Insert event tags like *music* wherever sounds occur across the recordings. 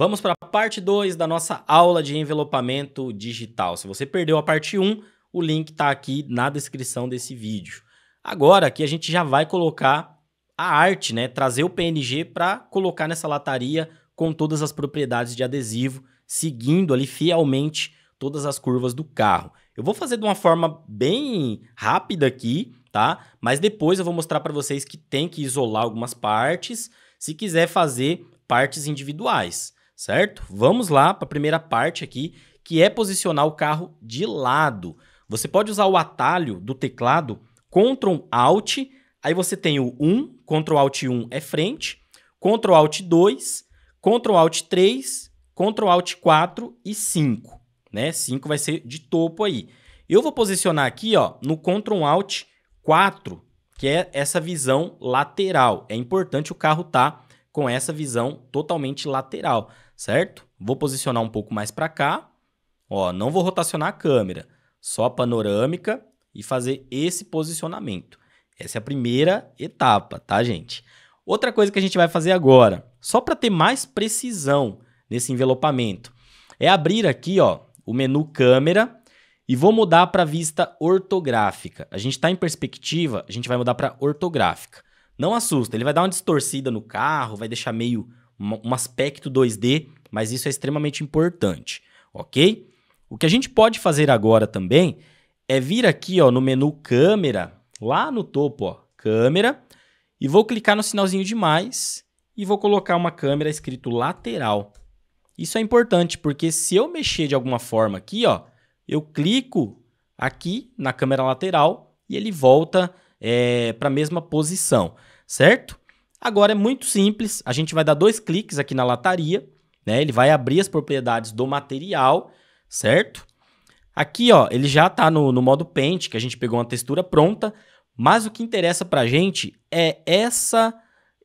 Vamos para a parte 2 da nossa aula de envelopamento digital. Se você perdeu a parte 1, um, o link está aqui na descrição desse vídeo. Agora aqui a gente já vai colocar a arte, né? Trazer o PNG para colocar nessa lataria com todas as propriedades de adesivo, seguindo ali fielmente todas as curvas do carro. Eu vou fazer de uma forma bem rápida aqui, tá? Mas depois eu vou mostrar para vocês que tem que isolar algumas partes, se quiser fazer partes individuais certo? Vamos lá para a primeira parte aqui, que é posicionar o carro de lado. Você pode usar o atalho do teclado Ctrl Alt, aí você tem o 1, Ctrl Alt 1 é frente, Ctrl Alt 2, Ctrl Alt 3, Ctrl Alt 4 e 5, né? 5 vai ser de topo aí. Eu vou posicionar aqui, ó, no Ctrl Alt 4, que é essa visão lateral. É importante o carro estar tá com essa visão totalmente lateral certo? Vou posicionar um pouco mais para cá. Ó, não vou rotacionar a câmera, só a panorâmica e fazer esse posicionamento. Essa é a primeira etapa, tá, gente? Outra coisa que a gente vai fazer agora, só para ter mais precisão nesse envelopamento, é abrir aqui, ó, o menu câmera e vou mudar para vista ortográfica. A gente está em perspectiva, a gente vai mudar para ortográfica. Não assusta, ele vai dar uma distorcida no carro, vai deixar meio um aspecto 2D mas isso é extremamente importante, ok? O que a gente pode fazer agora também é vir aqui ó, no menu câmera, lá no topo, ó, câmera, e vou clicar no sinalzinho de mais e vou colocar uma câmera escrito lateral. Isso é importante porque se eu mexer de alguma forma aqui, ó, eu clico aqui na câmera lateral e ele volta é, para a mesma posição, certo? Agora é muito simples, a gente vai dar dois cliques aqui na lataria né? Ele vai abrir as propriedades do material, certo? Aqui, ó, ele já está no, no modo Paint, que a gente pegou uma textura pronta, mas o que interessa para a gente é essa,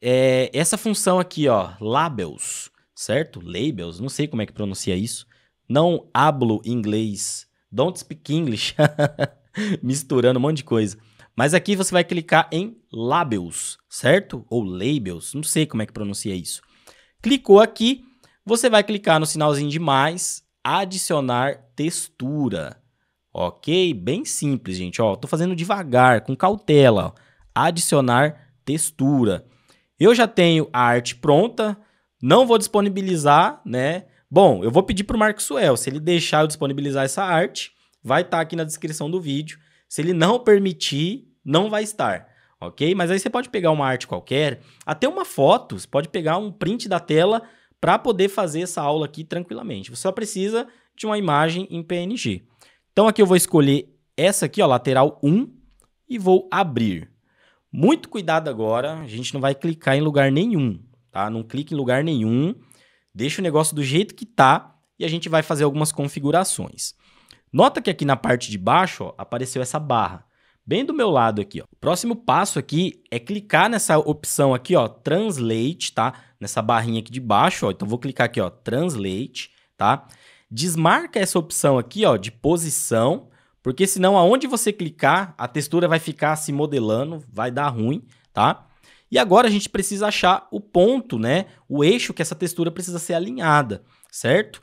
é essa função aqui, ó, labels, certo? Labels, não sei como é que pronuncia isso. Não hablo inglês, don't speak English, *laughs* misturando um monte de coisa. Mas aqui você vai clicar em labels, certo? Ou labels, não sei como é que pronuncia isso. Clicou aqui, você vai clicar no sinalzinho de mais, adicionar textura. Ok? Bem simples, gente. Ó, fazendo devagar, com cautela. Ó. Adicionar textura. Eu já tenho a arte pronta, não vou disponibilizar, né? Bom, eu vou pedir para o Marco Suel, se ele deixar eu disponibilizar essa arte, vai estar tá aqui na descrição do vídeo. Se ele não permitir, não vai estar, ok? Mas aí você pode pegar uma arte qualquer, até uma foto, você pode pegar um print da tela para poder fazer essa aula aqui tranquilamente. Você só precisa de uma imagem em PNG. Então aqui eu vou escolher essa aqui, ó, lateral 1, e vou abrir. Muito cuidado agora, a gente não vai clicar em lugar nenhum, tá? Não clique em lugar nenhum, deixa o negócio do jeito que tá e a gente vai fazer algumas configurações. Nota que aqui na parte de baixo ó, apareceu essa barra bem do meu lado aqui. Ó. O próximo passo aqui é clicar nessa opção aqui, ó, Translate, tá? Nessa barrinha aqui de baixo, ó. Então vou clicar aqui, ó, Translate, tá? Desmarca essa opção aqui, ó, de posição, porque senão aonde você clicar, a textura vai ficar se modelando, vai dar ruim, tá? E agora a gente precisa achar o ponto, né? O eixo que essa textura precisa ser alinhada, certo?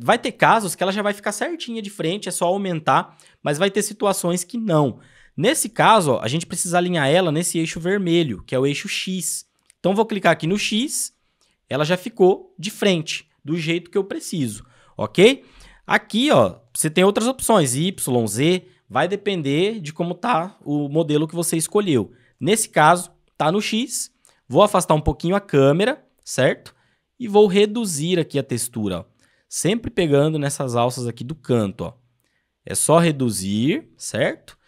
Vai ter casos que ela já vai ficar certinha de frente, é só aumentar, mas vai ter situações que não. Nesse caso, ó, a gente precisa alinhar ela nesse eixo vermelho, que é o eixo X. Então, vou clicar aqui no X, ela já ficou de frente, do jeito que eu preciso, ok? Aqui, ó, você tem outras opções, Y, Z, vai depender de como está o modelo que você escolheu. Nesse caso, está no X, vou afastar um pouquinho a câmera, certo? E vou reduzir aqui a textura, ó. sempre pegando nessas alças aqui do canto, ó. É só reduzir, certo?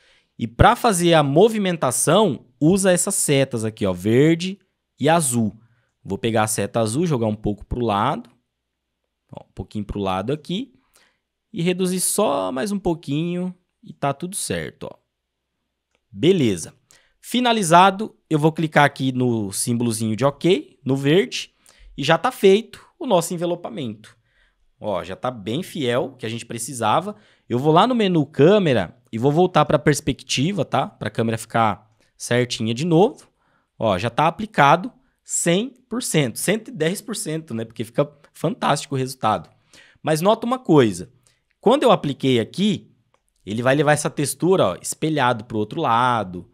E para fazer a movimentação, usa essas setas aqui, ó, verde e azul. Vou pegar a seta azul, jogar um pouco para o lado, ó, um pouquinho para o lado aqui, e reduzir só mais um pouquinho e tá tudo certo, ó. Beleza. Finalizado, eu vou clicar aqui no símbolozinho de OK, no verde, e já está feito o nosso envelopamento. Ó, já está bem fiel, que a gente precisava. Eu vou lá no menu câmera e vou voltar para a perspectiva, tá? Para a câmera ficar certinha de novo. Ó, já está aplicado 100%, 110%, né? Porque fica fantástico o resultado. Mas nota uma coisa. Quando eu apliquei aqui, ele vai levar essa textura ó, espelhado para o outro lado.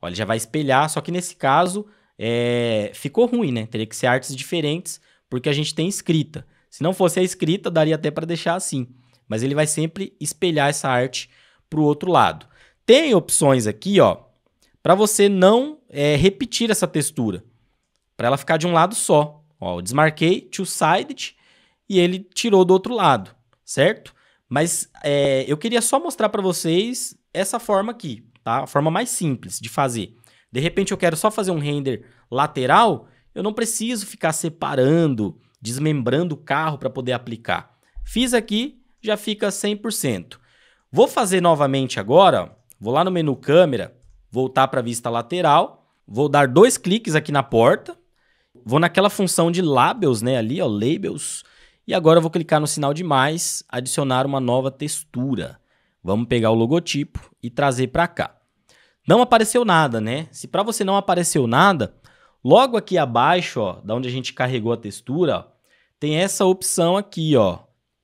Ó, ele já vai espelhar, só que nesse caso é... ficou ruim, né? Teria que ser artes diferentes, porque a gente tem escrita. Se não fosse a escrita, daria até para deixar assim. Mas ele vai sempre espelhar essa arte para o outro lado. Tem opções aqui, ó, para você não é, repetir essa textura, para ela ficar de um lado só. Ó, eu desmarquei, two side e ele tirou do outro lado, certo? Mas é, eu queria só mostrar para vocês essa forma aqui, tá? A forma mais simples de fazer. De repente eu quero só fazer um render lateral, eu não preciso ficar separando, desmembrando o carro para poder aplicar. Fiz aqui, já fica 100%. Vou fazer novamente agora, vou lá no menu câmera, voltar para a vista lateral, vou dar dois cliques aqui na porta, vou naquela função de labels, né, ali, ó, labels, e agora vou clicar no sinal de mais, adicionar uma nova textura. Vamos pegar o logotipo e trazer para cá. Não apareceu nada, né? Se para você não apareceu nada, logo aqui abaixo, ó, da onde a gente carregou a textura, ó, tem essa opção aqui, ó,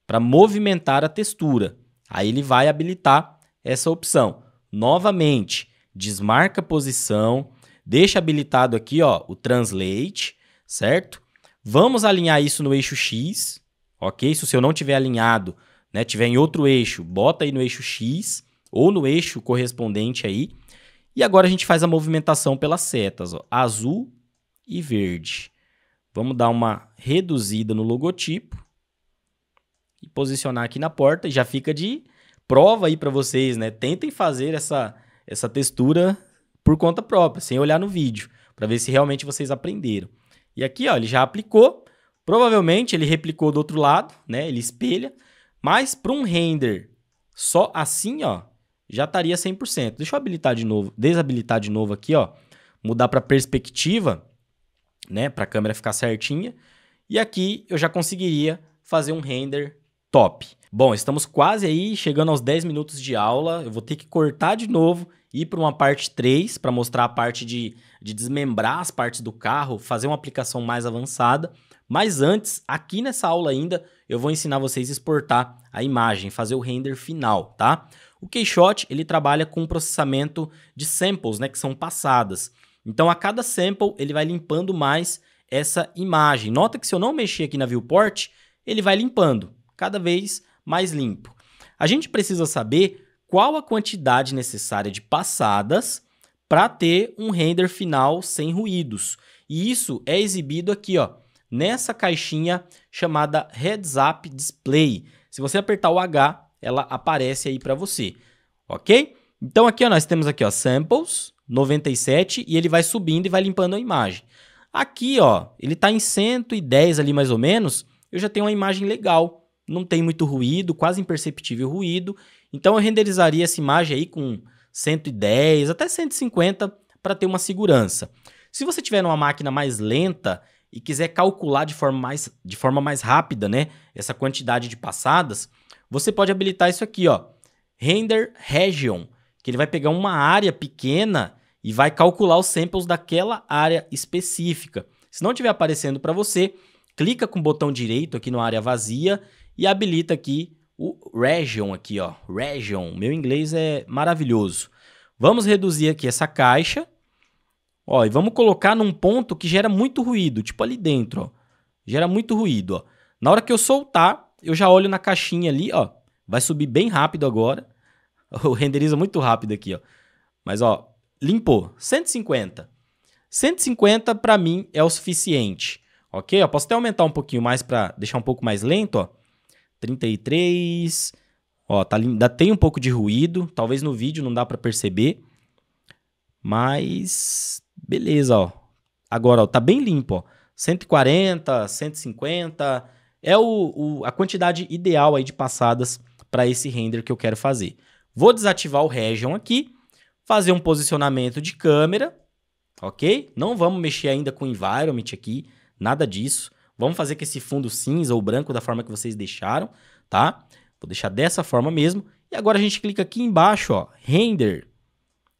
para movimentar a textura. Aí ele vai habilitar essa opção. Novamente, desmarca a posição, deixa habilitado aqui ó, o translate, certo? Vamos alinhar isso no eixo X, ok? Se o seu não tiver alinhado, né, tiver em outro eixo, bota aí no eixo X ou no eixo correspondente aí. E agora a gente faz a movimentação pelas setas, ó, azul e verde. Vamos dar uma reduzida no logotipo e posicionar aqui na porta. E já fica de prova aí para vocês, né? Tentem fazer essa, essa textura por conta própria, sem olhar no vídeo, para ver se realmente vocês aprenderam. E aqui, ó, ele já aplicou. Provavelmente ele replicou do outro lado, né? Ele espelha. Mas para um render só assim, ó, já estaria 100%. Deixa eu habilitar de novo, desabilitar de novo aqui, ó. Mudar para perspectiva, né? Para a câmera ficar certinha. E aqui eu já conseguiria fazer um render top. Bom, estamos quase aí chegando aos 10 minutos de aula. Eu vou ter que cortar de novo, ir para uma parte 3 para mostrar a parte de, de desmembrar as partes do carro, fazer uma aplicação mais avançada. Mas antes, aqui nessa aula ainda, eu vou ensinar vocês a exportar a imagem, fazer o render final, tá? O Keyshot, ele trabalha com processamento de samples, né, que são passadas. Então, a cada sample, ele vai limpando mais essa imagem. Nota que se eu não mexer aqui na viewport, ele vai limpando cada vez mais limpo. A gente precisa saber qual a quantidade necessária de passadas para ter um render final sem ruídos. E isso é exibido aqui, ó, nessa caixinha chamada Heads Up Display. Se você apertar o H, ela aparece aí para você, ok? Então aqui ó, nós temos aqui ó, Samples 97 e ele vai subindo e vai limpando a imagem. Aqui ó, ele está em 110 ali mais ou menos, eu já tenho uma imagem legal não tem muito ruído, quase imperceptível ruído. Então eu renderizaria essa imagem aí com 110 até 150 para ter uma segurança. Se você tiver uma máquina mais lenta e quiser calcular de forma mais, de forma mais rápida, né, essa quantidade de passadas, você pode habilitar isso aqui, ó, render region, que ele vai pegar uma área pequena e vai calcular os samples daquela área específica. Se não estiver aparecendo para você, clica com o botão direito aqui no área vazia e habilita aqui o region aqui, ó, region. Meu inglês é maravilhoso. Vamos reduzir aqui essa caixa, ó, e vamos colocar num ponto que gera muito ruído, tipo ali dentro, ó. Gera muito ruído, ó. Na hora que eu soltar, eu já olho na caixinha ali, ó. Vai subir bem rápido agora. *laughs* O renderiza muito rápido aqui, ó. Mas, ó, limpou. 150. 150 para mim é o suficiente, ok? Eu posso até aumentar um pouquinho mais para deixar um pouco mais lento, ó. 33. Ó, tá, ainda tem um pouco de ruído. Talvez no vídeo não dá para perceber. Mas beleza, ó. Agora, ó, tá bem limpo, ó. 140, 150. É o, o a quantidade ideal aí de passadas para esse render que eu quero fazer. Vou desativar o Region aqui, fazer um posicionamento de câmera, ok? Não vamos mexer ainda com o Environment aqui, nada disso. Vamos fazer com esse fundo cinza ou branco da forma que vocês deixaram, tá? Vou deixar dessa forma mesmo. E agora a gente clica aqui embaixo, ó, render.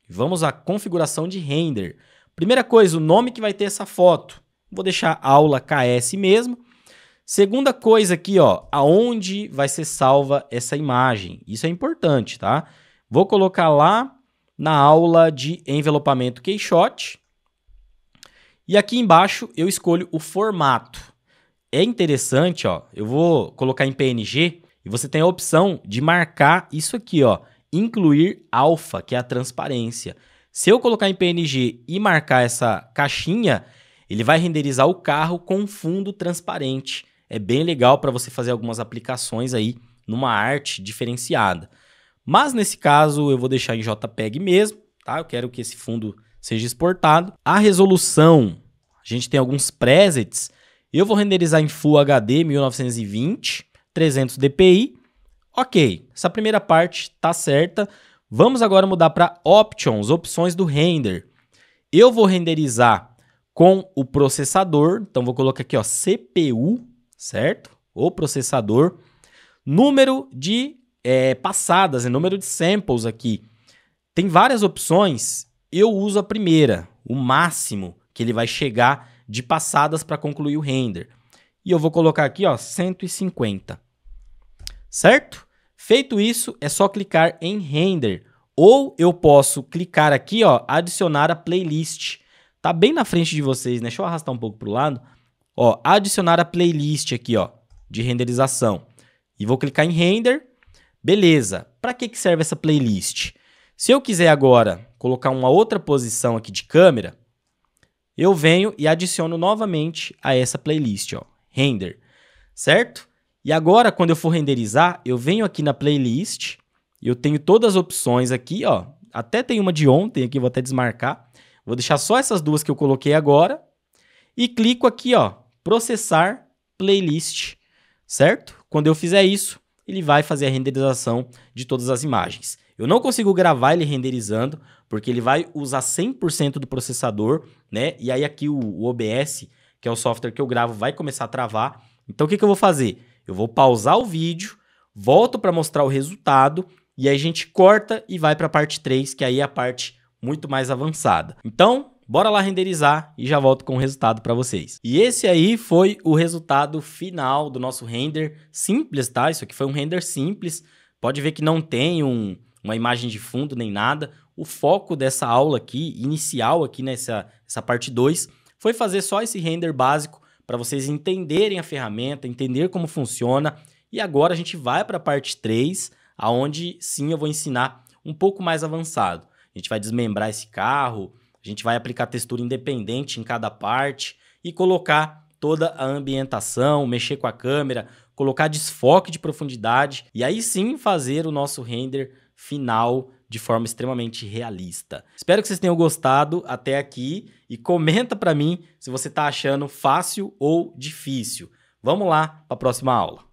Vamos à configuração de render. Primeira coisa, o nome que vai ter essa foto. Vou deixar aula KS mesmo. Segunda coisa aqui, ó, aonde vai ser salva essa imagem. Isso é importante, tá? Vou colocar lá na aula de envelopamento Keyshot. E aqui embaixo eu escolho o formato. É interessante, ó. Eu vou colocar em PNG e você tem a opção de marcar isso aqui, ó, incluir alfa, que é a transparência. Se eu colocar em PNG e marcar essa caixinha, ele vai renderizar o carro com fundo transparente. É bem legal para você fazer algumas aplicações aí numa arte diferenciada. Mas nesse caso eu vou deixar em JPEG mesmo, tá? Eu quero que esse fundo seja exportado. A resolução, a gente tem alguns presets eu vou renderizar em Full HD 1920, 300 dpi. Ok, essa primeira parte tá certa. Vamos agora mudar para Options, opções do render. Eu vou renderizar com o processador, então vou colocar aqui ó, CPU, certo? O processador. Número de é, passadas, é número de samples aqui. Tem várias opções, eu uso a primeira, o máximo que ele vai chegar de passadas para concluir o render. E eu vou colocar aqui, ó, 150. Certo? Feito isso, é só clicar em render. Ou eu posso clicar aqui, ó, adicionar a playlist. Tá bem na frente de vocês, né? Deixa eu arrastar um pouco para o lado. Ó, adicionar a playlist aqui, ó, de renderização. E vou clicar em render. Beleza. Para que, que serve essa playlist? Se eu quiser agora colocar uma outra posição aqui de câmera, eu venho e adiciono novamente a essa playlist, ó, render, certo? E agora, quando eu for renderizar, eu venho aqui na playlist, eu tenho todas as opções aqui, ó, até tem uma de ontem aqui, vou até desmarcar, vou deixar só essas duas que eu coloquei agora, e clico aqui, ó, processar playlist, certo? Quando eu fizer isso, ele vai fazer a renderização de todas as imagens. Eu não consigo gravar ele renderizando, porque ele vai usar 100% do processador, né? E aí aqui o, OBS, que é o software que eu gravo, vai começar a travar. Então o que, que eu vou fazer? Eu vou pausar o vídeo, volto para mostrar o resultado, e aí a gente corta e vai para a parte 3, que aí é a parte muito mais avançada. Então, Bora lá renderizar e já volto com o resultado para vocês. E esse aí foi o resultado final do nosso render simples, tá? Isso aqui foi um render simples. Pode ver que não tem um, uma imagem de fundo nem nada. O foco dessa aula aqui, inicial aqui nessa essa parte 2, foi fazer só esse render básico para vocês entenderem a ferramenta, entender como funciona. E agora a gente vai para a parte 3, aonde sim eu vou ensinar um pouco mais avançado. A gente vai desmembrar esse carro, a gente vai aplicar textura independente em cada parte e colocar toda a ambientação, mexer com a câmera, colocar desfoque de profundidade e aí sim fazer o nosso render final de forma extremamente realista. Espero que vocês tenham gostado até aqui e comenta para mim se você está achando fácil ou difícil. Vamos lá para a próxima aula.